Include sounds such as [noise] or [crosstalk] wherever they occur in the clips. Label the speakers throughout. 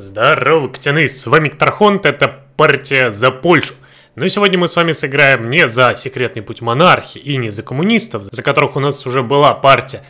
Speaker 1: Здорово, Котяны, с вами Ктархонт. это партия за Польшу. Ну и сегодня мы с вами сыграем не за секретный путь монархии и не за коммунистов, за которых у нас уже была партия,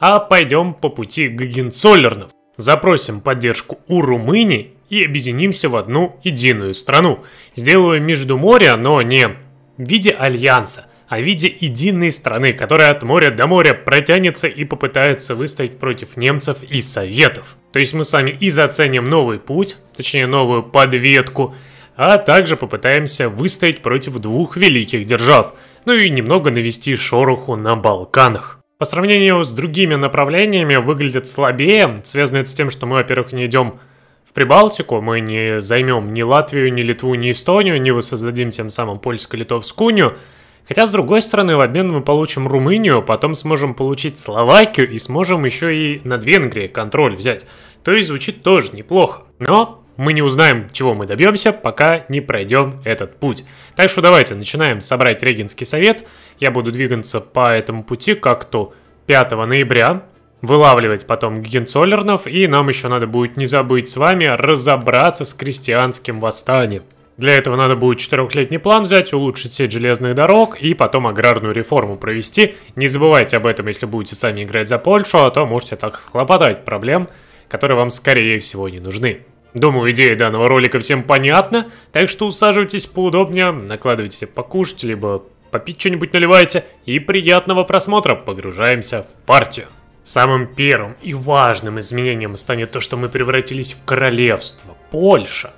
Speaker 1: а пойдем по пути Гагенцоллернов. Запросим поддержку у Румынии и объединимся в одну единую страну, сделаю Междуморье, но не в виде альянса, о виде единой страны, которая от моря до моря протянется и попытается выстоять против немцев и советов. То есть мы с вами и заценим новый путь, точнее новую подветку, а также попытаемся выстоять против двух великих держав, ну и немного навести шороху на Балканах. По сравнению с другими направлениями выглядит слабее, связано это с тем, что мы, во-первых, не идем в Прибалтику, мы не займем ни Латвию, ни Литву, ни Эстонию, не воссоздадим тем самым польско-литовскую унию, Хотя, с другой стороны, в обмен мы получим Румынию, потом сможем получить Словакию и сможем еще и над Венгрией контроль взять. То есть звучит тоже неплохо. Но мы не узнаем, чего мы добьемся, пока не пройдем этот путь. Так что давайте начинаем собрать регинский совет. Я буду двигаться по этому пути как-то 5 ноября, вылавливать потом генцоллернов, и нам еще надо будет не забыть с вами разобраться с крестьянским восстанием. Для этого надо будет четырехлетний план взять, улучшить сеть железных дорог и потом аграрную реформу провести. Не забывайте об этом, если будете сами играть за Польшу, а то можете так схлопотать проблем, которые вам скорее всего не нужны. Думаю, идея данного ролика всем понятна, так что усаживайтесь поудобнее, накладывайте покушать, либо попить что-нибудь наливайте, и приятного просмотра, погружаемся в партию. Самым первым и важным изменением станет то, что мы превратились в королевство, Польша.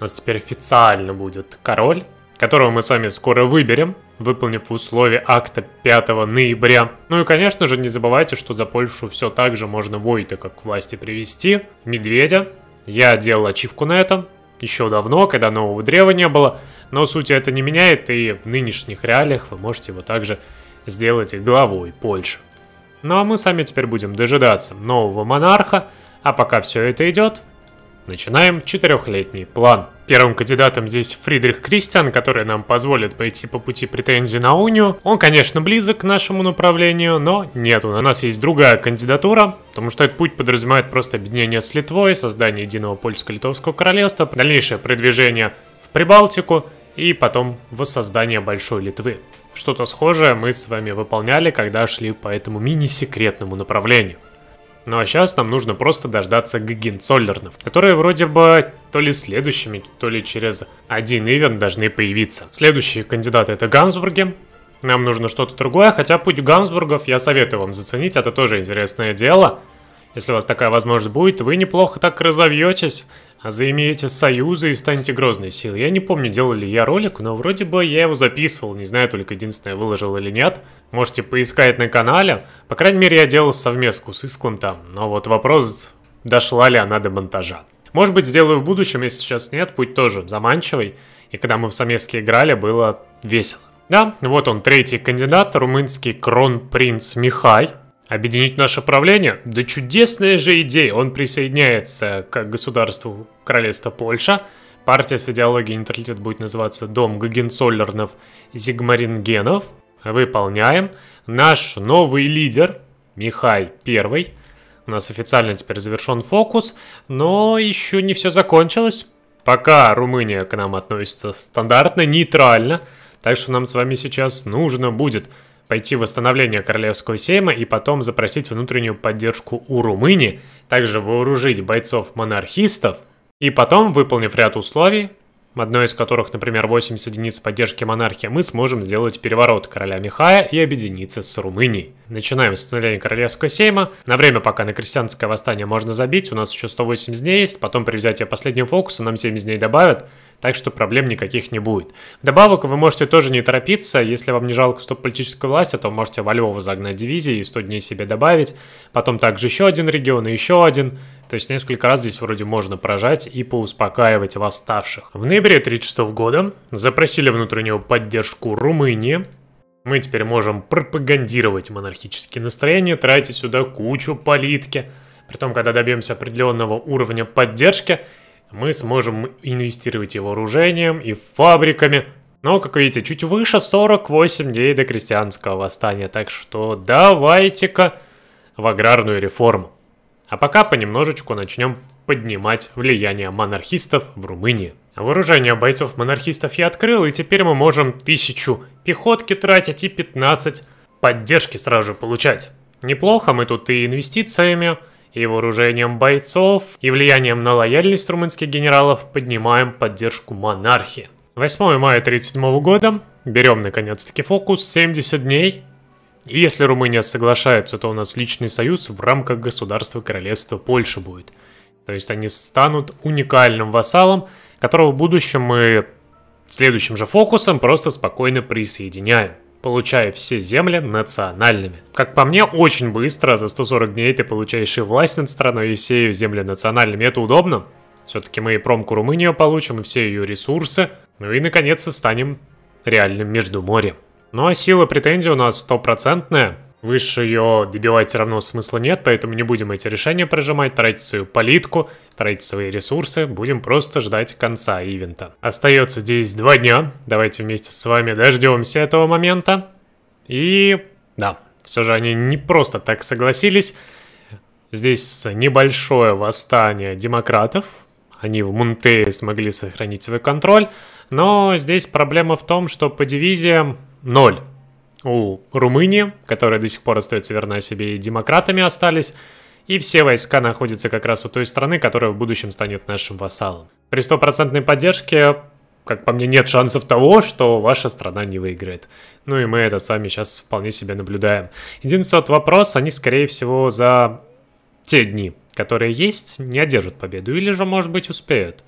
Speaker 1: У нас теперь официально будет король, которого мы с вами скоро выберем, выполнив условия акта 5 ноября. Ну и, конечно же, не забывайте, что за Польшу все так же можно как к власти привести, Медведя. Я делал ачивку на этом еще давно, когда нового древа не было, но суть это не меняет, и в нынешних реалиях вы можете его также сделать главой Польши. Ну а мы сами теперь будем дожидаться нового монарха, а пока все это идет, Начинаем четырехлетний план. Первым кандидатом здесь Фридрих Кристиан, который нам позволит пойти по пути претензий на Унию. Он, конечно, близок к нашему направлению, но нет, у нас есть другая кандидатура, потому что этот путь подразумевает просто объединение с Литвой, создание единого польско-литовского королевства, дальнейшее продвижение в Прибалтику и потом воссоздание Большой Литвы. Что-то схожее мы с вами выполняли, когда шли по этому мини-секретному направлению. Ну а сейчас нам нужно просто дождаться Гагенцоллернов, которые вроде бы то ли следующими, то ли через один ивент должны появиться. Следующие кандидаты это Гамсбурги, нам нужно что-то другое, хотя путь Гамсбургов я советую вам заценить, это тоже интересное дело. Если у вас такая возможность будет, вы неплохо так разовьетесь. А заимеете союзы и станете грозной силой. Я не помню, делал ли я ролик, но вроде бы я его записывал. Не знаю, только единственное, выложил или нет. Можете поискать на канале. По крайней мере, я делал совместку с Исклом там. Но вот вопрос, дошла ли она до монтажа. Может быть, сделаю в будущем, если сейчас нет, путь тоже заманчивый. И когда мы в совместке играли, было весело. Да, вот он, третий кандидат, румынский кронпринц Михай. Объединить наше правление? Да чудесная же идея! Он присоединяется к государству Королевства Польша. Партия с идеологией нейтралитет будет называться Дом Гагенсоллернов, Зигмарингенов. Выполняем. Наш новый лидер, Михай Первый. У нас официально теперь завершен фокус, но еще не все закончилось. Пока Румыния к нам относится стандартно, нейтрально. Так что нам с вами сейчас нужно будет пойти в восстановление королевского сейма и потом запросить внутреннюю поддержку у Румыни, также вооружить бойцов-монархистов и потом, выполнив ряд условий, одно из которых, например, 80 единиц поддержки монархии, мы сможем сделать переворот короля Михая и объединиться с Румынией. Начинаем с становления Королевского Сейма. На время, пока на крестьянское восстание можно забить, у нас еще 180 дней есть, потом при взятии последнего фокуса нам 70 дней добавят, так что проблем никаких не будет. Вдобавок, вы можете тоже не торопиться, если вам не жалко стоп политической власти, а то можете во Львова загнать дивизии и 100 дней себе добавить, потом также еще один регион и еще один, то есть несколько раз здесь вроде можно прожать и поуспокаивать восставших. В ноябре 1936 года запросили внутреннюю поддержку Румынии, мы теперь можем пропагандировать монархические настроения, тратить сюда кучу политки. Притом, когда добьемся определенного уровня поддержки, мы сможем инвестировать и вооружением, и фабриками. Но, как видите, чуть выше 48 дней до крестьянского восстания. Так что давайте-ка в аграрную реформу. А пока понемножечку начнем поднимать влияние монархистов в Румынии. Вооружение бойцов монархистов я открыл, и теперь мы можем тысячу пехотки тратить и 15 поддержки сразу получать. Неплохо мы тут и инвестициями, и вооружением бойцов, и влиянием на лояльность румынских генералов поднимаем поддержку монархии. 8 мая 37 года, берем наконец-таки фокус, 70 дней. И если Румыния соглашается, то у нас личный союз в рамках государства Королевства Польши будет – то есть они станут уникальным вассалом, которого в будущем мы следующим же фокусом просто спокойно присоединяем получая все земли национальными. Как по мне, очень быстро, за 140 дней ты получаешь и власть над страной, и все ее земли национальными. Это удобно. Все-таки мы и промку Румынию получим, и все ее ресурсы. Ну и, наконец, то станем реальным между морем. Ну а сила претензий у нас стопроцентная. Выше ее добивать равно смысла нет, поэтому не будем эти решения прожимать, тратить свою политку, тратить свои ресурсы, будем просто ждать конца ивента. Остается здесь два дня, давайте вместе с вами дождемся этого момента. И да, все же они не просто так согласились. Здесь небольшое восстание демократов, они в Мунтее смогли сохранить свой контроль, но здесь проблема в том, что по дивизиям ноль у Румынии, которая до сих пор остается верна себе, и демократами остались, и все войска находятся как раз у той страны, которая в будущем станет нашим вассалом. При стопроцентной поддержке, как по мне, нет шансов того, что ваша страна не выиграет. Ну и мы это с вами сейчас вполне себе наблюдаем. Единственный вот вопрос, они, скорее всего, за те дни, которые есть, не одержат победу, или же, может быть, успеют.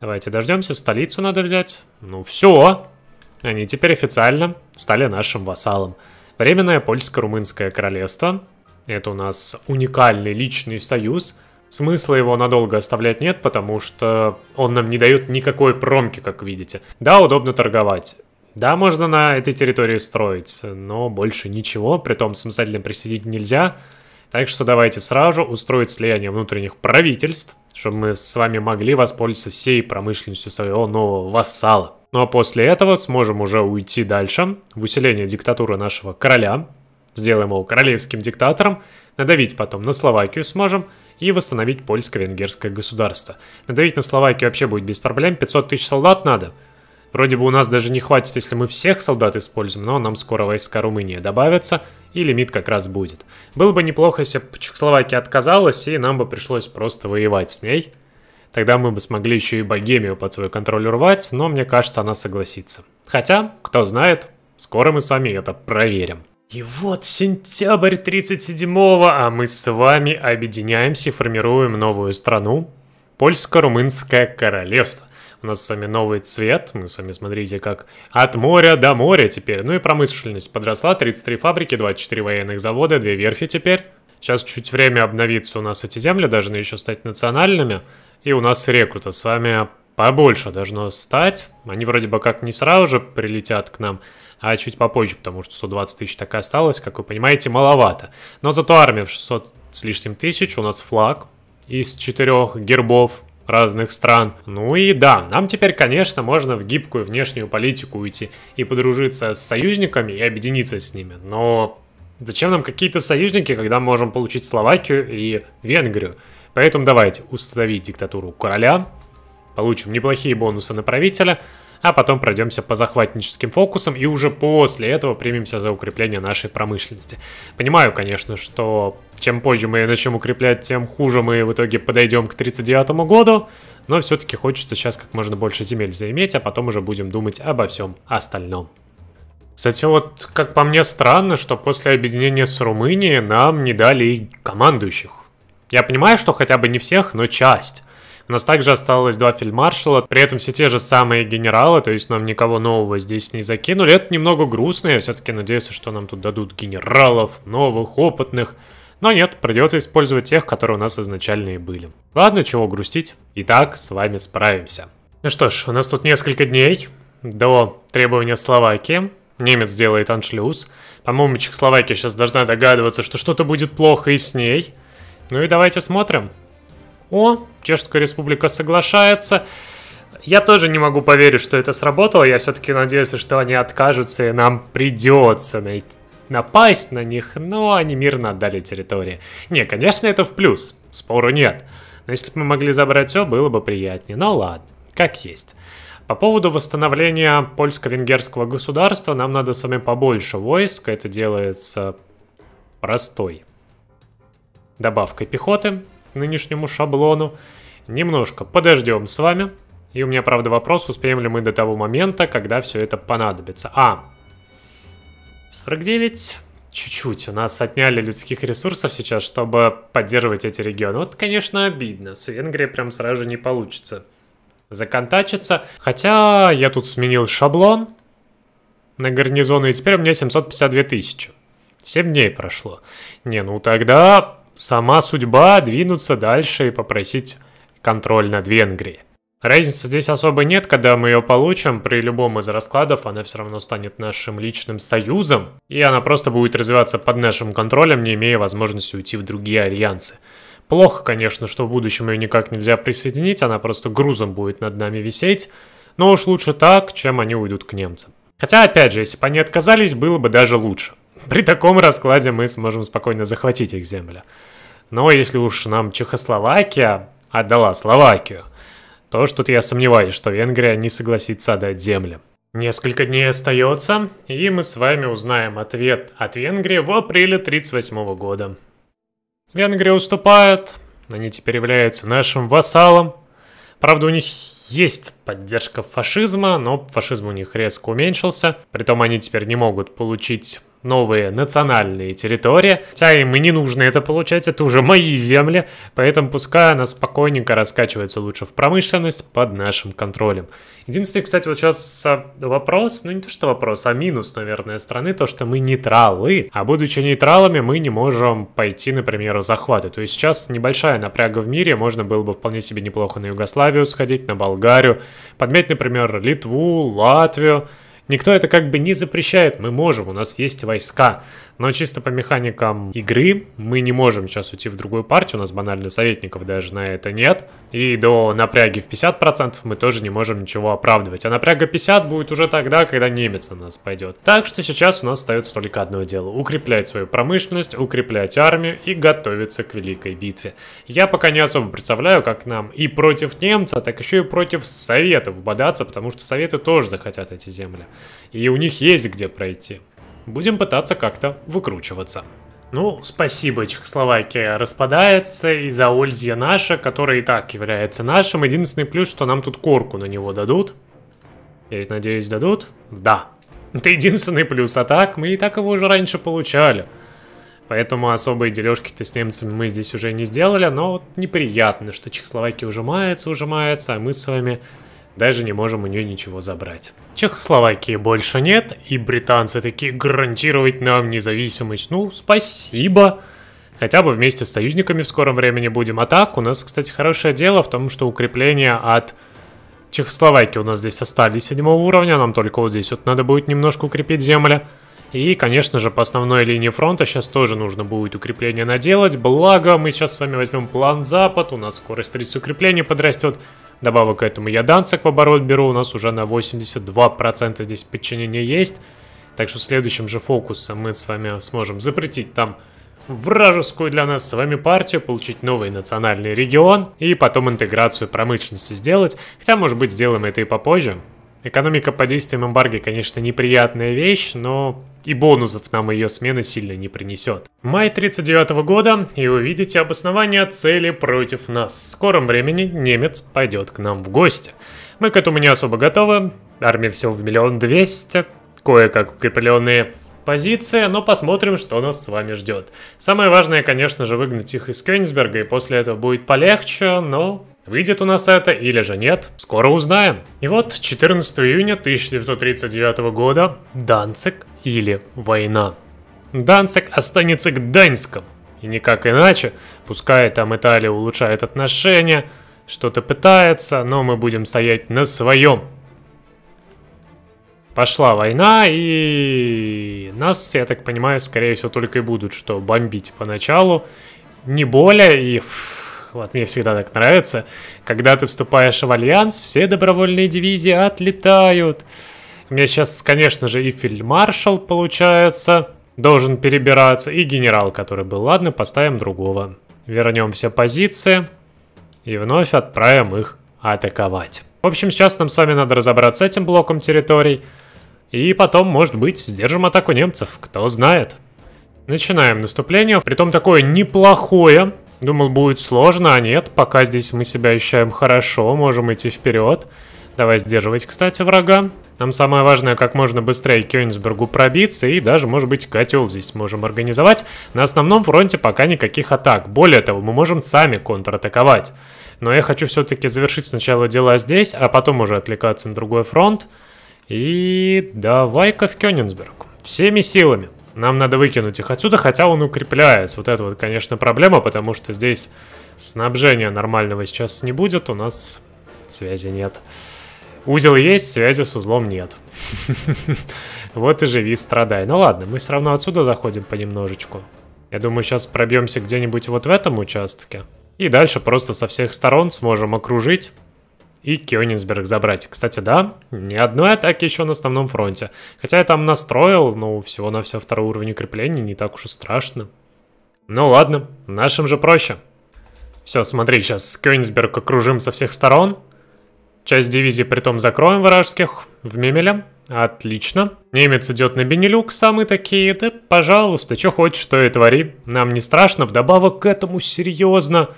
Speaker 1: Давайте дождемся, столицу надо взять. Ну все, они теперь официально стали нашим вассалом. Временное польско-румынское королевство. Это у нас уникальный личный союз. Смысла его надолго оставлять нет, потому что он нам не дает никакой промки, как видите. Да, удобно торговать. Да, можно на этой территории строить, но больше ничего, При том самостоятельно присоединить нельзя. Так что давайте сразу устроить слияние внутренних правительств, чтобы мы с вами могли воспользоваться всей промышленностью своего нового вассала. Ну а после этого сможем уже уйти дальше, в усиление диктатуры нашего короля, сделаем его королевским диктатором, надавить потом на Словакию сможем и восстановить польско-венгерское государство. Надавить на Словакию вообще будет без проблем, 500 тысяч солдат надо. Вроде бы у нас даже не хватит, если мы всех солдат используем, но нам скоро войска Румынии добавятся, и лимит как раз будет. Было бы неплохо, если бы Чехословакия отказалась, и нам бы пришлось просто воевать с ней. Тогда мы бы смогли еще и Богемию под свой контроль урвать, но мне кажется, она согласится. Хотя, кто знает, скоро мы сами это проверим. И вот сентябрь 37-го, а мы с вами объединяемся и формируем новую страну. Польско-румынское королевство. У нас с вами новый цвет, мы с вами смотрите, как от моря до моря теперь. Ну и промышленность подросла, 33 фабрики, 24 военных завода, 2 верфи теперь. Сейчас чуть время обновится у нас эти земли, должны еще стать национальными. И у нас рекрутов с вами побольше должно стать. Они вроде бы как не сразу же прилетят к нам, а чуть попозже, потому что 120 тысяч так и осталось, как вы понимаете, маловато. Но зато армия в 600 с лишним тысяч, у нас флаг из четырех гербов разных стран. Ну и да, нам теперь, конечно, можно в гибкую внешнюю политику уйти и подружиться с союзниками и объединиться с ними, но зачем нам какие-то союзники, когда мы можем получить Словакию и Венгрию? Поэтому давайте установить диктатуру короля, получим неплохие бонусы на правителя, а потом пройдемся по захватническим фокусам и уже после этого примемся за укрепление нашей промышленности. Понимаю, конечно, что чем позже мы ее начнем укреплять, тем хуже мы в итоге подойдем к 39 году, но все-таки хочется сейчас как можно больше земель заиметь, а потом уже будем думать обо всем остальном. Кстати, вот как по мне странно, что после объединения с Румынией нам не дали командующих. Я понимаю, что хотя бы не всех, но часть. У нас также осталось два фельдмаршала, при этом все те же самые генералы, то есть нам никого нового здесь не закинули. Это немного грустно, я все-таки надеюсь, что нам тут дадут генералов, новых, опытных. Но нет, придется использовать тех, которые у нас изначально и были. Ладно, чего грустить, Итак, с вами справимся. Ну что ж, у нас тут несколько дней до требования Словакии. Немец делает аншлюз. По-моему, Чехословакия сейчас должна догадываться, что что-то будет плохо и с ней. Ну и давайте смотрим. О, Чешская Республика соглашается. Я тоже не могу поверить, что это сработало. Я все-таки надеялся, что они откажутся, и нам придется найти напасть на них, но они мирно отдали территории. Не, конечно, это в плюс, спору нет. Но если бы мы могли забрать все, было бы приятнее. Но ладно, как есть. По поводу восстановления польско-венгерского государства нам надо с вами побольше войск. Это делается простой добавкой пехоты нынешнему шаблону. Немножко подождем с вами. И у меня, правда, вопрос, успеем ли мы до того момента, когда все это понадобится. А, 49. Чуть-чуть у нас отняли людских ресурсов сейчас, чтобы поддерживать эти регионы. Вот, конечно, обидно. С Венгрией прям сразу не получится законтачиться. Хотя я тут сменил шаблон на гарнизоны, и теперь у меня 752 тысячи. 7 дней прошло. Не, ну тогда сама судьба двинуться дальше и попросить контроль над Венгрией. Разницы здесь особо нет, когда мы ее получим, при любом из раскладов она все равно станет нашим личным союзом, и она просто будет развиваться под нашим контролем, не имея возможности уйти в другие альянсы. Плохо, конечно, что в будущем ее никак нельзя присоединить, она просто грузом будет над нами висеть, но уж лучше так, чем они уйдут к немцам. Хотя, опять же, если бы они отказались, было бы даже лучше. При таком раскладе мы сможем спокойно захватить их землю. Но если уж нам Чехословакия отдала Словакию, то что-то я сомневаюсь, что Венгрия не согласится отдать земли. Несколько дней остается, и мы с вами узнаем ответ от Венгрии в апреле 1938 года. Венгрия уступает, они теперь являются нашим вассалом. Правда, у них есть поддержка фашизма, но фашизм у них резко уменьшился. Притом они теперь не могут получить новые национальные территории. Хотя им и не нужно это получать, это уже мои земли, поэтому пускай она спокойненько раскачивается лучше в промышленность под нашим контролем. Единственный, кстати, вот сейчас вопрос, ну не то что вопрос, а минус, наверное, страны, то, что мы нейтралы, а будучи нейтралами, мы не можем пойти, например, захваты. То есть сейчас небольшая напряга в мире, можно было бы вполне себе неплохо на Югославию сходить, на Болгарию, подмять, например, Литву, Латвию, Никто это как бы не запрещает, мы можем, у нас есть войска. Но чисто по механикам игры мы не можем сейчас уйти в другую партию, у нас банально советников даже на это нет. И до напряги в 50% мы тоже не можем ничего оправдывать. А напряга 50 будет уже тогда, когда немец на нас пойдет. Так что сейчас у нас остается только одно дело. Укреплять свою промышленность, укреплять армию и готовиться к великой битве. Я пока не особо представляю, как нам и против немца, так еще и против советов бодаться, потому что советы тоже захотят эти земли. И у них есть где пройти. Будем пытаться как-то выкручиваться. Ну, спасибо, Чехословакия распадается из-за Ользья наша, которая и так является нашим. Единственный плюс, что нам тут корку на него дадут. Я ведь надеюсь, дадут? Да. Это единственный плюс, а так мы и так его уже раньше получали. Поэтому особые дележки-то с немцами мы здесь уже не сделали, но вот неприятно, что Чехословакия ужимается, ужимается, а мы с вами даже не можем у нее ничего забрать. Чехословакии больше нет, и британцы такие гарантировать нам независимость. Ну, спасибо. Хотя бы вместе с союзниками в скором времени будем. А так, у нас, кстати, хорошее дело в том, что укрепления от Чехословакии у нас здесь остались седьмого уровня. Нам только вот здесь вот надо будет немножко укрепить земля. И, конечно же, по основной линии фронта сейчас тоже нужно будет укрепление наделать. Благо, мы сейчас с вами возьмем план Запад, у нас скорость 30 укреплений подрастет. Добавок к этому я Данцик в оборот беру, у нас уже на 82% здесь подчинения есть. Так что следующим же фокусом мы с вами сможем запретить там вражескую для нас с вами партию, получить новый национальный регион и потом интеграцию промышленности сделать. Хотя, может быть, сделаем это и попозже. Экономика по действиям эмбарго, конечно, неприятная вещь, но и бонусов нам ее смена сильно не принесет. Май 39 -го года, и вы видите обоснование цели против нас. В скором времени немец пойдет к нам в гости. Мы к этому не особо готовы, армия всего в миллион двести, кое-как укрепленные позиции, но посмотрим, что нас с вами ждет. Самое важное, конечно же, выгнать их из Кёнигсберга, и после этого будет полегче, но Выйдет у нас это или же нет, скоро узнаем. И вот 14 июня 1939 года Данцик или война. Данцик останется к гданьском. И никак иначе, пускай там Италия улучшает отношения, что-то пытается, но мы будем стоять на своем. Пошла война, и нас, я так понимаю, скорее всего, только и будут что бомбить поначалу. Не более, и вот мне всегда так нравится, когда ты вступаешь в альянс, все добровольные дивизии отлетают. У меня сейчас, конечно же, и фельдмаршал получается, должен перебираться, и генерал, который был. Ладно, поставим другого. Вернем все позиции и вновь отправим их атаковать. В общем, сейчас нам с вами надо разобраться с этим блоком территорий. И потом, может быть, сдержим атаку немцев, кто знает. Начинаем наступление, притом такое неплохое, Думал, будет сложно, а нет. Пока здесь мы себя ощущаем хорошо, можем идти вперед. Давай сдерживать, кстати, врага. Нам самое важное, как можно быстрее к Кёнигсбергу пробиться, и даже, может быть, котел здесь можем организовать. На основном фронте пока никаких атак. Более того, мы можем сами контратаковать. Но я хочу все-таки завершить сначала дела здесь, а потом уже отвлекаться на другой фронт. И давай-ка в Кёнигсберг. Всеми силами. Нам надо выкинуть их отсюда, хотя он укрепляется. Вот это вот, конечно, проблема, потому что здесь снабжения нормального сейчас не будет. У нас связи нет. Узел есть, связи с узлом нет. [laughs] Вот и живи, страдай. Ну ладно, мы все равно отсюда заходим понемножечку. Я думаю, сейчас пробьемся где-нибудь вот в этом участке. И дальше просто со всех сторон сможем окружить и Кёнигсберг забрать. Кстати, да, ни одной атаки еще на основном фронте. Хотя я там настроил, но всего на все второй уровень укрепления не так уж и страшно. Ну ладно, нашим же проще. Все, смотри, сейчас Кёнигсберг окружим со всех сторон. Часть дивизии притом закроем вражеских в Мемеле. Отлично. Немец идет на Бенилюк, самые такие. Да, пожалуйста, что хочешь, то и твори. Нам не страшно, вдобавок к этому серьезно.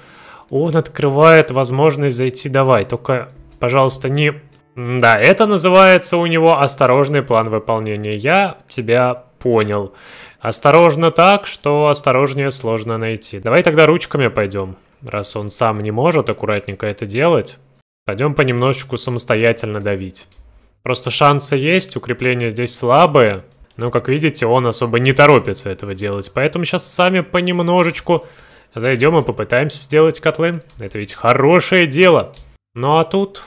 Speaker 1: Он открывает возможность зайти давай. Только Пожалуйста, не... Да, это называется у него осторожный план выполнения. Я тебя понял. Осторожно так, что осторожнее сложно найти. Давай тогда ручками пойдем, раз он сам не может аккуратненько это делать. Пойдем понемножечку самостоятельно давить. Просто шансы есть, укрепления здесь слабые. Но, как видите, он особо не торопится этого делать. Поэтому сейчас сами понемножечку зайдем и попытаемся сделать котлы. Это ведь хорошее дело. Ну а тут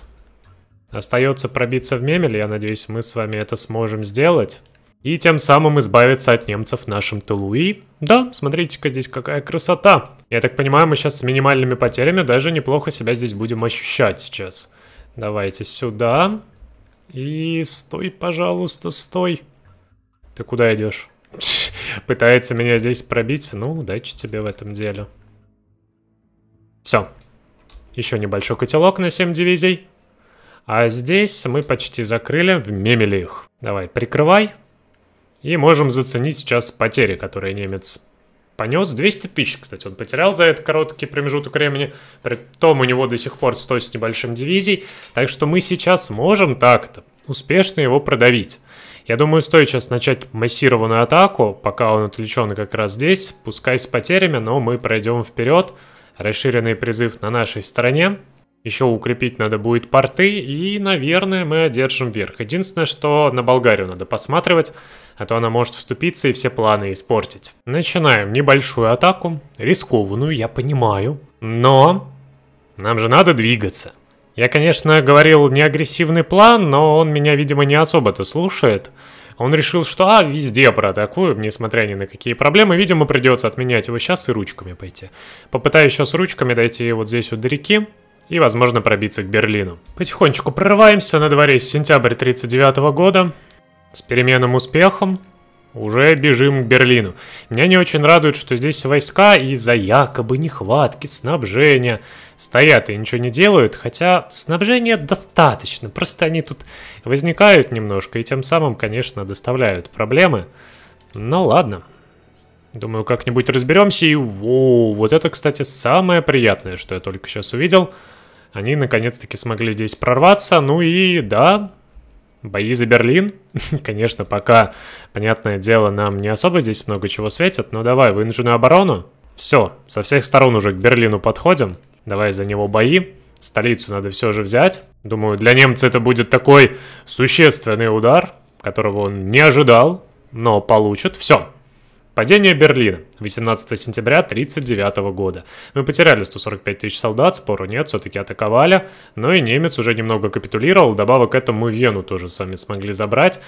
Speaker 1: Остается пробиться в мемель, я надеюсь, мы с вами это сможем сделать. И тем самым избавиться от немцев в нашем тылу. И да, смотрите-ка здесь какая красота. Я так понимаю, мы сейчас с минимальными потерями даже неплохо себя здесь будем ощущать сейчас. Давайте сюда. И стой, пожалуйста, стой. Ты куда идешь? [laughs] Пытается меня здесь пробить. Ну, удачи тебе в этом деле. Все. Еще небольшой котелок на 7 дивизий. А здесь мы почти закрыли, вмемели их. Давай, прикрывай. И можем заценить сейчас потери, которые немец понес. 200 тысяч, кстати, он потерял за этот короткий промежуток времени. Притом у него до сих пор 100 с небольшим дивизий. Так что мы сейчас можем так-то успешно его продавить. Я думаю, стоит сейчас начать массированную атаку, пока он отвлечен как раз здесь. Пускай с потерями, но мы пройдем вперед. Расширенный призыв на нашей стороне. Еще укрепить надо будет порты, и, наверное, мы одержим верх. Единственное, что на Болгарию надо посматривать, а то она может вступиться и все планы испортить. Начинаем небольшую атаку, рискованную, я понимаю, но нам же надо двигаться. Я, конечно, говорил не агрессивный план, но он меня, видимо, не особо-то слушает. Он решил, что а, везде проатакую, несмотря ни на какие проблемы. Видимо, придется отменять его сейчас и ручками пойти. Попытаюсь еще с ручками дойти вот здесь вот до реки и, возможно, пробиться к Берлину. Потихонечку прорываемся, на дворе сентябрь 39 -го года, с переменным успехом, уже бежим к Берлину. Меня не очень радует, что здесь войска из-за якобы нехватки снабжения стоят и ничего не делают, хотя снабжения достаточно, просто они тут возникают немножко и тем самым, конечно, доставляют проблемы. Но ладно. Думаю, как-нибудь разберемся. И воу, вот это, кстати, самое приятное, что я только сейчас увидел. Они наконец-таки смогли здесь прорваться. Ну и да, бои за Берлин. [laughs] Конечно, пока, понятное дело, нам не особо здесь много чего светит. Но давай, вынужденную оборону. Все, со всех сторон уже к Берлину подходим. Давай за него бои. Столицу надо все же взять. Думаю, для немца это будет такой существенный удар, которого он не ожидал, но получит. Все, Падение Берлина 18 сентября 1939 года. Мы потеряли 145 тысяч солдат, спору нет, все-таки атаковали, но и немец уже немного капитулировал, добавок к этому Вену тоже сами смогли забрать.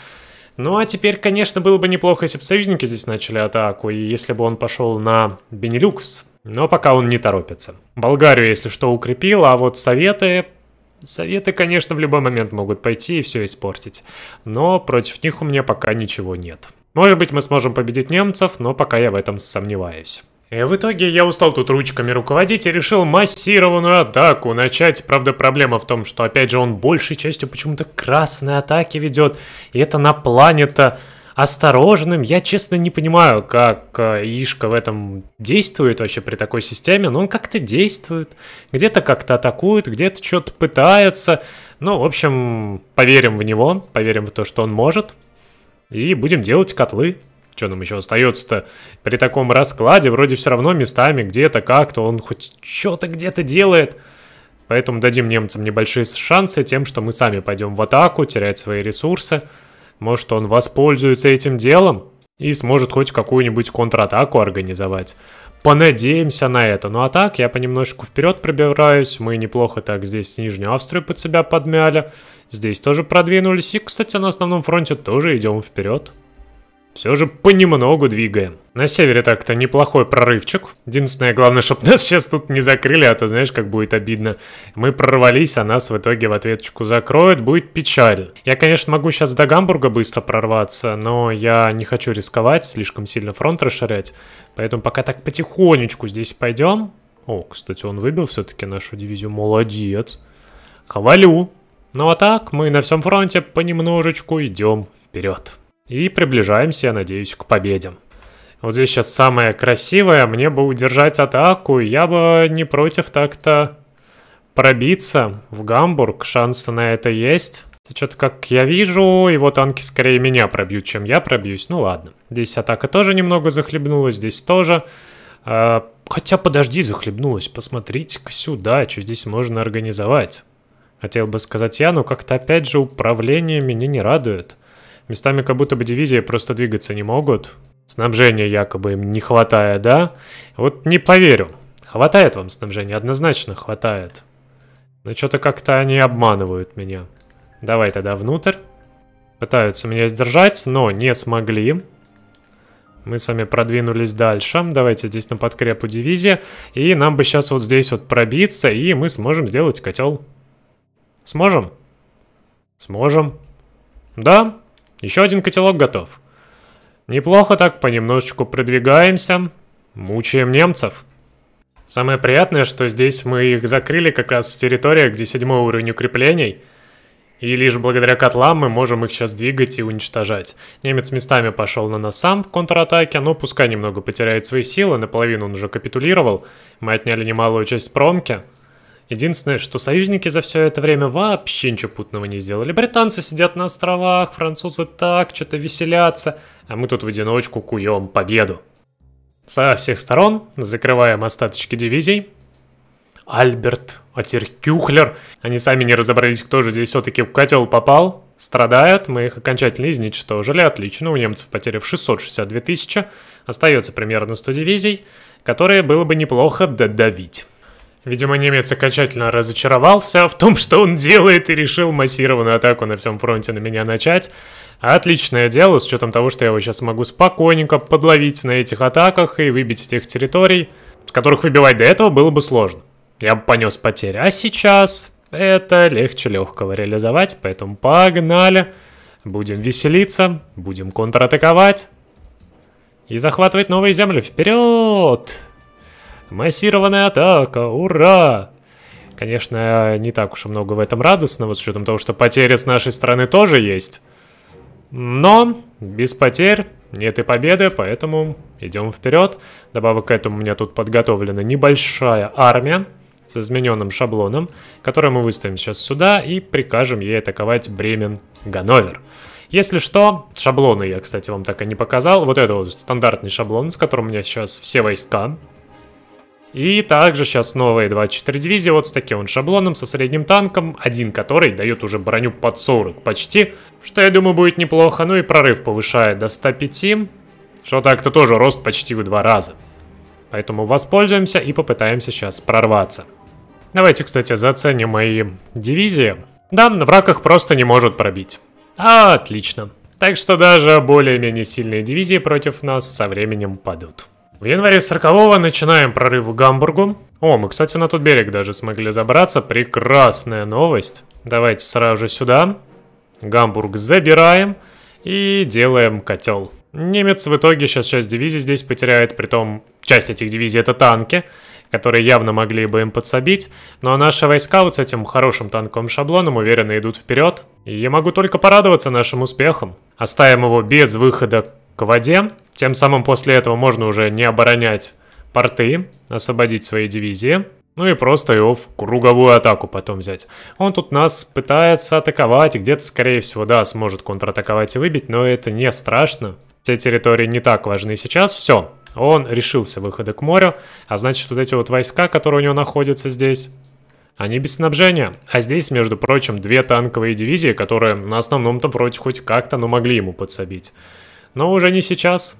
Speaker 1: Ну а теперь, конечно, было бы неплохо, если бы союзники здесь начали атаку, и если бы он пошел на Бенилюкс, но пока он не торопится. Болгарию, если что, укрепил, а вот Советы Советы, конечно, в любой момент могут пойти и все испортить, но против них у меня пока ничего нет. Может быть, мы сможем победить немцев, но пока я в этом сомневаюсь. И в итоге я устал тут ручками руководить и решил массированную атаку начать. Правда, проблема в том, что, опять же, он большей частью почему-то красной атаки ведет. И это на плане-то осторожным. Я, честно, не понимаю, как э, Ишка в этом действует вообще при такой системе, но он как-то действует. Где-то как-то атакует, где-то что-то пытается. Ну, в общем, поверим в него, поверим в то, что он может и будем делать котлы. Что нам еще остается-то при таком раскладе? Вроде все равно местами где-то как-то он хоть что-то где-то делает. Поэтому дадим немцам небольшие шансы тем, что мы сами пойдем в атаку, терять свои ресурсы. Может, он воспользуется этим делом и сможет хоть какую-нибудь контратаку организовать понадеемся на это. Ну а так, я понемножечку вперед пробираюсь. Мы неплохо так здесь Нижнюю Австрию под себя подмяли. Здесь тоже продвинулись. И, кстати, на основном фронте тоже идем вперед все же понемногу двигаем. На севере так-то неплохой прорывчик. Единственное, главное, чтобы [laughs] нас сейчас тут не закрыли, а то знаешь, как будет обидно. Мы прорвались, а нас в итоге в ответочку закроют, будет печаль. Я, конечно, могу сейчас до Гамбурга быстро прорваться, но я не хочу рисковать, слишком сильно фронт расширять. Поэтому пока так потихонечку здесь пойдем. О, кстати, он выбил все-таки нашу дивизию. Молодец. Хвалю. Ну а так, мы на всем фронте понемножечку идем вперед. И приближаемся, я надеюсь, к победе. Вот здесь сейчас самое красивое. Мне бы удержать атаку. Я бы не против так-то пробиться в Гамбург. Шансы на это есть. Что-то как я вижу, его танки скорее меня пробьют, чем я пробьюсь. Ну ладно. Здесь атака тоже немного захлебнулась, здесь тоже. А, хотя подожди, захлебнулась. Посмотрите-ка сюда, что здесь можно организовать. Хотел бы сказать я, но как-то опять же управление меня не радует. Местами как будто бы дивизии просто двигаться не могут. Снабжения якобы им не хватает, да? Вот не поверю. Хватает вам снабжения, однозначно хватает. Но что-то как-то они обманывают меня. Давай тогда внутрь. Пытаются меня сдержать, но не смогли. Мы сами продвинулись дальше. Давайте здесь на подкрепу дивизия. И нам бы сейчас вот здесь вот пробиться, и мы сможем сделать котел. Сможем? Сможем. Да, еще один котелок готов. Неплохо так, понемножечку продвигаемся. Мучаем немцев. Самое приятное, что здесь мы их закрыли как раз в территориях, где седьмой уровень укреплений. И лишь благодаря котлам мы можем их сейчас двигать и уничтожать. Немец местами пошел на нас сам в контратаке, но пускай немного потеряет свои силы, наполовину он уже капитулировал. Мы отняли немалую часть промки. Единственное, что союзники за все это время вообще ничего путного не сделали. Британцы сидят на островах, французы так, что-то веселятся, а мы тут в одиночку куем победу. Со всех сторон закрываем остаточки дивизий. Альберт, а теперь Кюхлер. Они сами не разобрались, кто же здесь все-таки в котел попал. Страдают, мы их окончательно изничтожили, отлично, у немцев потеря в 662 тысячи, остается примерно 100 дивизий, которые было бы неплохо додавить. Видимо, немец окончательно разочаровался в том, что он делает, и решил массированную атаку на всем фронте на меня начать. Отличное дело, с учетом того, что я его сейчас могу спокойненько подловить на этих атаках и выбить с тех территорий, с которых выбивать до этого было бы сложно. Я бы понес потери. А сейчас это легче легкого реализовать, поэтому погнали. Будем веселиться, будем контратаковать и захватывать новые земли. Вперед! Массированная атака! Ура! Конечно, не так уж и много в этом радостного, с учетом того, что потери с нашей стороны тоже есть. Но без потерь нет и победы, поэтому идем вперед. Добавок к этому у меня тут подготовлена небольшая армия с измененным шаблоном, который мы выставим сейчас сюда и прикажем ей атаковать Бремен Ганновер. Если что, шаблоны я, кстати, вам так и не показал. Вот это вот стандартный шаблон, с которым у меня сейчас все войска и также сейчас новые 24 дивизии вот с таким вот шаблоном, со средним танком, один который дает уже броню под 40 почти, что я думаю будет неплохо, ну и прорыв повышает до 105, что так-то тоже рост почти в два раза. Поэтому воспользуемся и попытаемся сейчас прорваться. Давайте, кстати, заценим мои дивизии. Да, враг их просто не может пробить. А, отлично. Так что даже более-менее сильные дивизии против нас со временем падут. В январе 40-го начинаем прорыв к Гамбургу. О, мы, кстати, на тот берег даже смогли забраться. Прекрасная новость. Давайте сразу же сюда. Гамбург забираем и делаем котел. Немец в итоге сейчас часть дивизий здесь потеряет, притом часть этих дивизий это танки, которые явно могли бы им подсобить, но ну, а наши войска вот с этим хорошим танковым шаблоном уверенно идут вперед, и я могу только порадоваться нашим успехам. Оставим его без выхода к воде, тем самым после этого можно уже не оборонять порты, освободить свои дивизии, ну и просто его в круговую атаку потом взять. Он тут нас пытается атаковать, где-то, скорее всего, да, сможет контратаковать и выбить, но это не страшно. Те территории не так важны сейчас. Все, он решился выхода к морю, а значит, вот эти вот войска, которые у него находятся здесь, они без снабжения. А здесь, между прочим, две танковые дивизии, которые на основном-то вроде хоть как-то, но могли ему подсобить. Но уже не сейчас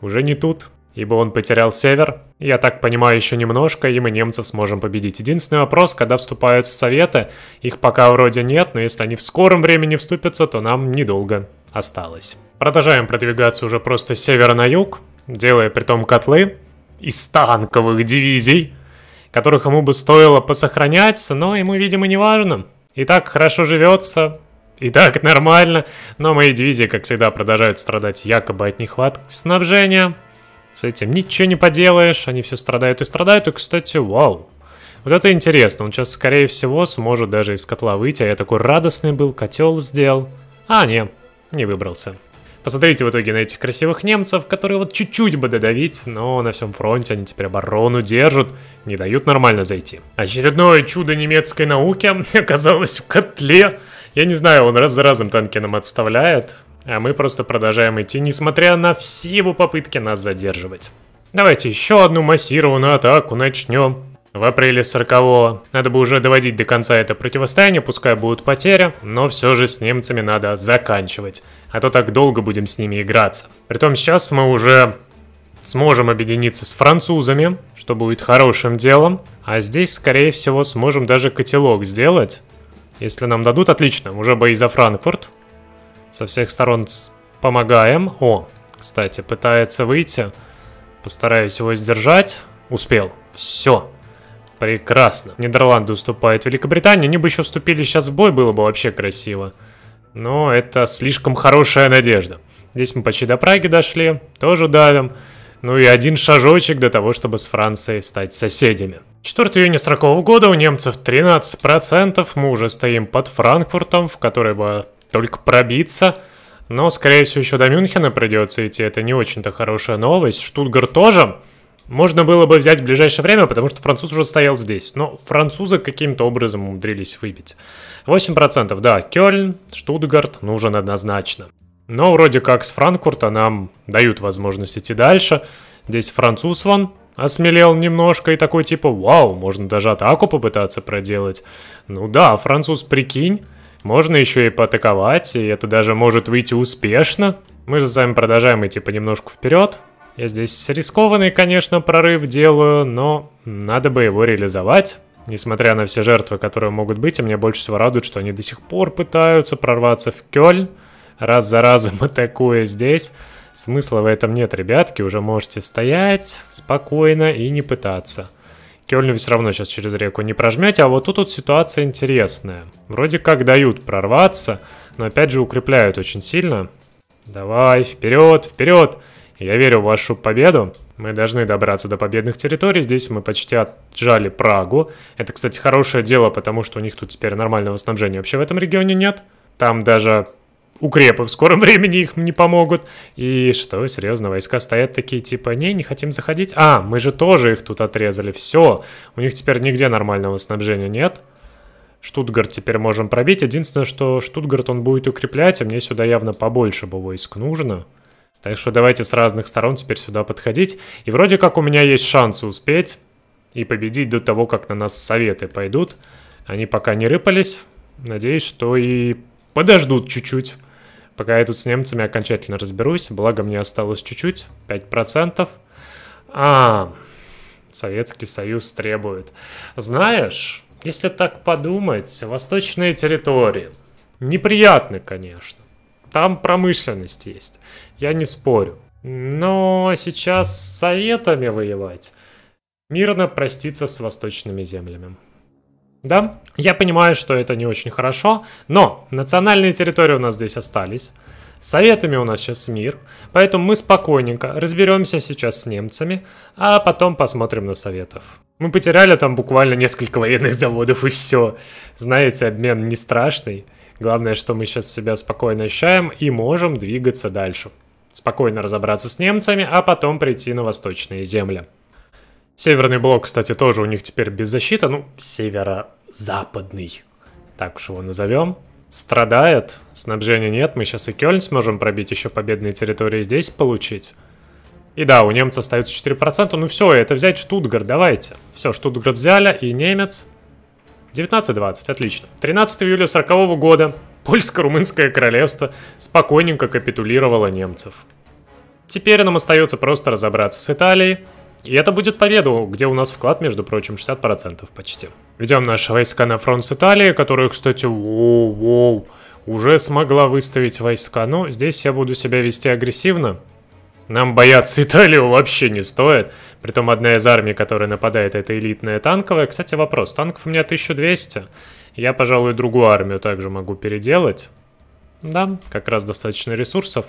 Speaker 1: уже не тут, ибо он потерял север. Я так понимаю, еще немножко, и мы немцев сможем победить. Единственный вопрос, когда вступают в Советы, их пока вроде нет, но если они в скором времени вступятся, то нам недолго осталось. Продолжаем продвигаться уже просто с севера на юг, делая при притом котлы из танковых дивизий, которых ему бы стоило посохраняться, но ему, видимо, не важно. И так хорошо живется, и так нормально, но мои дивизии, как всегда, продолжают страдать якобы от нехватки снабжения. С этим ничего не поделаешь, они все страдают и страдают. И, кстати, вау, вот это интересно, он сейчас, скорее всего, сможет даже из котла выйти, а я такой радостный был, котел сделал. А, не, не выбрался. Посмотрите в итоге на этих красивых немцев, которые вот чуть-чуть бы додавить, но на всем фронте они теперь оборону держат, не дают нормально зайти. Очередное чудо немецкой науки оказалось в котле. Я не знаю, он раз за разом танки нам отставляет, а мы просто продолжаем идти, несмотря на все его попытки нас задерживать. Давайте еще одну массированную атаку начнем. В апреле 40-го надо бы уже доводить до конца это противостояние, пускай будут потери, но все же с немцами надо заканчивать, а то так долго будем с ними играться. Притом сейчас мы уже сможем объединиться с французами, что будет хорошим делом, а здесь, скорее всего, сможем даже котелок сделать, если нам дадут, отлично. Уже бои за Франкфурт. Со всех сторон помогаем. О, кстати, пытается выйти. Постараюсь его сдержать. Успел. Все. Прекрасно. Нидерланды уступают Великобритании. Они бы еще вступили сейчас в бой, было бы вообще красиво. Но это слишком хорошая надежда. Здесь мы почти до Праги дошли. Тоже давим. Ну и один шажочек до того, чтобы с Францией стать соседями. 4 июня 40 года у немцев 13%. Мы уже стоим под Франкфуртом, в который бы только пробиться. Но, скорее всего, еще до Мюнхена придется идти. Это не очень-то хорошая новость. Штутгарт тоже. Можно было бы взять в ближайшее время, потому что француз уже стоял здесь. Но французы каким-то образом умудрились выбить. 8%, да, Кёльн, Штутгарт нужен ну, однозначно. Но вроде как с Франкфурта нам дают возможность идти дальше. Здесь француз вон, осмелел немножко и такой типа, вау, можно даже атаку попытаться проделать. Ну да, француз, прикинь, можно еще и поатаковать, и это даже может выйти успешно. Мы же с вами продолжаем идти понемножку вперед. Я здесь рискованный, конечно, прорыв делаю, но надо бы его реализовать. Несмотря на все жертвы, которые могут быть, и мне больше всего радует, что они до сих пор пытаются прорваться в Кёль, раз за разом атакуя здесь. Смысла в этом нет, ребятки, уже можете стоять спокойно и не пытаться. Кёльну все равно сейчас через реку не прожмете, а вот тут вот ситуация интересная. Вроде как дают прорваться, но опять же укрепляют очень сильно. Давай, вперед, вперед! Я верю в вашу победу. Мы должны добраться до победных территорий. Здесь мы почти отжали Прагу. Это, кстати, хорошее дело, потому что у них тут теперь нормального снабжения вообще в этом регионе нет. Там даже укрепы в скором времени их не помогут. И что, серьезно, войска стоят такие, типа, не, не хотим заходить? А, мы же тоже их тут отрезали, все. У них теперь нигде нормального снабжения нет. Штутгарт теперь можем пробить. Единственное, что Штутгарт он будет укреплять, а мне сюда явно побольше бы войск нужно. Так что давайте с разных сторон теперь сюда подходить. И вроде как у меня есть шансы успеть и победить до того, как на нас советы пойдут. Они пока не рыпались. Надеюсь, что и подождут чуть-чуть. Пока я тут с немцами окончательно разберусь, благо мне осталось чуть-чуть, 5%. А, Советский Союз требует. Знаешь, если так подумать, восточные территории. Неприятны, конечно. Там промышленность есть, я не спорю. Но сейчас с советами воевать. Мирно проститься с восточными землями. Да, я понимаю, что это не очень хорошо, но национальные территории у нас здесь остались. советами у нас сейчас мир, поэтому мы спокойненько разберемся сейчас с немцами, а потом посмотрим на советов. Мы потеряли там буквально несколько военных заводов и все. Знаете, обмен не страшный. Главное, что мы сейчас себя спокойно ощущаем и можем двигаться дальше. Спокойно разобраться с немцами, а потом прийти на восточные земли. Северный блок, кстати, тоже у них теперь без защиты, ну, северо-западный, так уж его назовем. Страдает, снабжения нет, мы сейчас и Кёльн сможем пробить, еще победные территории здесь получить. И да, у немца остается 4%, ну все, это взять Штутгарт, давайте. Все, Штутгарт взяли, и немец. 19-20, отлично. 13 июля 40 -го года польско-румынское королевство спокойненько капитулировало немцев. Теперь нам остается просто разобраться с Италией, и это будет победу, где у нас вклад, между прочим, 60% почти. Ведем наши войска на фронт с Италией, которую, кстати, воу, воу, уже смогла выставить войска. Но здесь я буду себя вести агрессивно. Нам бояться [laughs] Италию вообще не стоит. Притом одна из армий, которая нападает, это элитная танковая. Кстати, вопрос. Танков у меня 1200. Я, пожалуй, другую армию также могу переделать. Да, как раз достаточно ресурсов.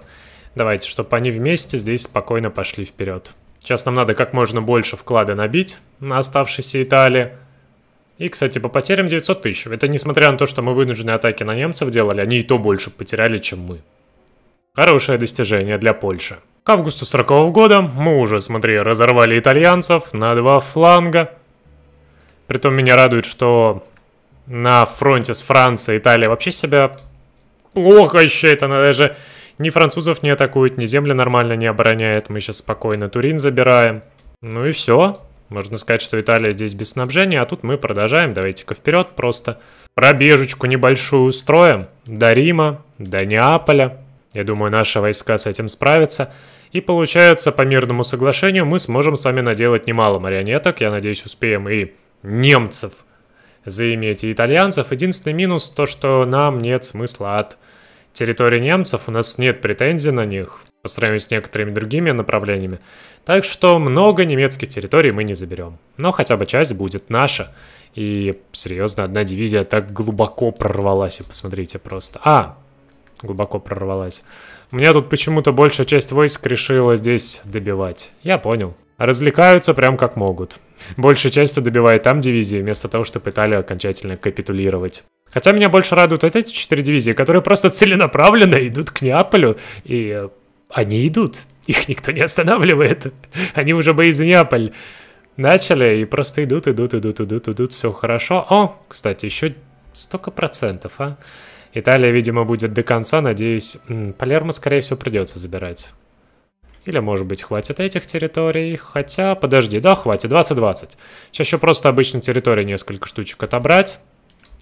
Speaker 1: Давайте, чтобы они вместе здесь спокойно пошли вперед. Сейчас нам надо как можно больше вклада набить на оставшейся Италии. И, кстати, по потерям 900 тысяч. Это несмотря на то, что мы вынуждены атаки на немцев делали, они и то больше потеряли, чем мы. Хорошее достижение для Польши. К августу 40 -го года мы уже, смотри, разорвали итальянцев на два фланга. Притом меня радует, что на фронте с Францией Италия вообще себя плохо ощущает. Она даже ни французов не атакуют, ни земли нормально не обороняет. Мы сейчас спокойно Турин забираем. Ну и все. Можно сказать, что Италия здесь без снабжения, а тут мы продолжаем. Давайте-ка вперед просто. Пробежечку небольшую устроим. До Рима, до Неаполя. Я думаю, наши войска с этим справятся. И получается, по мирному соглашению мы сможем сами наделать немало марионеток. Я надеюсь, успеем и немцев заиметь, и итальянцев. Единственный минус то, что нам нет смысла от территории немцев, у нас нет претензий на них по сравнению с некоторыми другими направлениями. Так что много немецких территорий мы не заберем. Но хотя бы часть будет наша. И, серьезно, одна дивизия так глубоко прорвалась, и посмотрите просто. А, глубоко прорвалась. У меня тут почему-то большая часть войск решила здесь добивать. Я понял. Развлекаются прям как могут. Большей частью добивает там дивизии, вместо того, чтобы Италия окончательно капитулировать. Хотя меня больше радуют вот эти четыре дивизии, которые просто целенаправленно идут к Неаполю, и они идут. [laughs] Их никто не останавливает. Они уже бои за Неаполь начали и просто идут, идут, идут, идут, идут, все хорошо. О, кстати, еще столько процентов, а? Италия, видимо, будет до конца, надеюсь. Палермо, скорее всего, придется забирать. Или, может быть, хватит этих территорий. Хотя, подожди, да, хватит, 20-20. Сейчас еще просто обычную территорию несколько штучек отобрать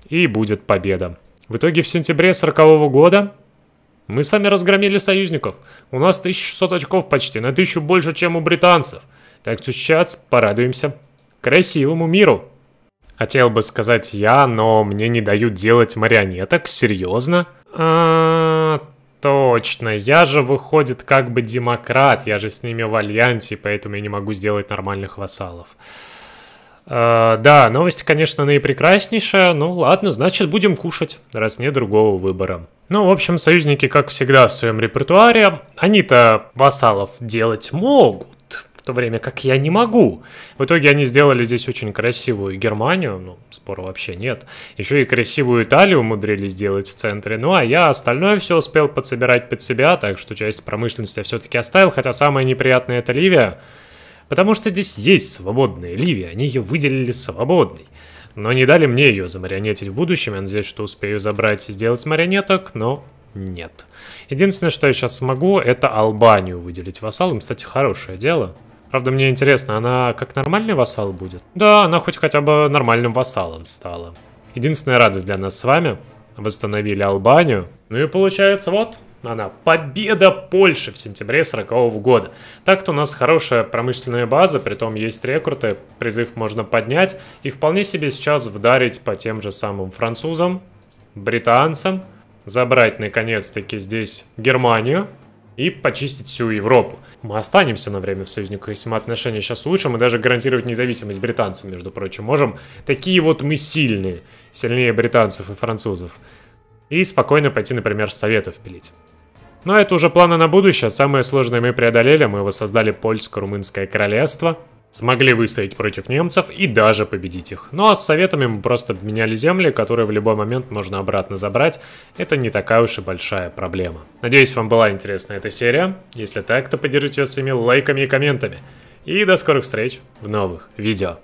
Speaker 1: и будет победа. В итоге в сентябре 40 года мы сами разгромили союзников. У нас 1600 очков почти, на 1000 больше, чем у британцев. Так что сейчас порадуемся красивому миру. Хотел бы сказать я, но мне не дают делать марионеток, серьезно? А, точно, я же выходит как бы демократ, я же с ними в альянсе, поэтому я не могу сделать нормальных вассалов. Э, да, новость, конечно, наипрекраснейшая. Ну ладно, значит, будем кушать, раз нет другого выбора. Ну, в общем, союзники, как всегда, в своем репертуаре. Они-то вассалов делать могут. В то время как я не могу. В итоге они сделали здесь очень красивую Германию, ну, спора вообще нет. Еще и красивую Италию умудрились сделать в центре. Ну, а я остальное все успел подсобирать под себя, так что часть промышленности я все-таки оставил, хотя самое неприятное это Ливия. Потому что здесь есть свободная Ливия, они ее выделили свободной. Но не дали мне ее замарионетить в будущем, я надеюсь, что успею забрать и сделать марионеток, но нет. Единственное, что я сейчас смогу, это Албанию выделить вассалом, кстати, хорошее дело. Правда, мне интересно, она как нормальный вассал будет? Да, она хоть хотя бы нормальным вассалом стала. Единственная радость для нас с вами, восстановили Албанию. Ну и получается вот, она победа Польши в сентябре 40 -го года. Так-то у нас хорошая промышленная база, при том есть рекруты, призыв можно поднять и вполне себе сейчас вдарить по тем же самым французам, британцам, забрать наконец-таки здесь Германию и почистить всю Европу. Мы останемся на время в союзниках, если мы отношения сейчас лучше мы даже гарантировать независимость британцам, между прочим, можем. Такие вот мы сильные, сильнее британцев и французов. И спокойно пойти, например, Советов пилить. Но это уже планы на будущее. Самое сложное мы преодолели. Мы воссоздали польско-румынское королевство. Смогли выстоять против немцев и даже победить их. Ну а с советами мы просто обменяли земли, которые в любой момент можно обратно забрать. Это не такая уж и большая проблема. Надеюсь, вам была интересна эта серия. Если так, то поддержите ее своими лайками и комментами. И до скорых встреч в новых видео.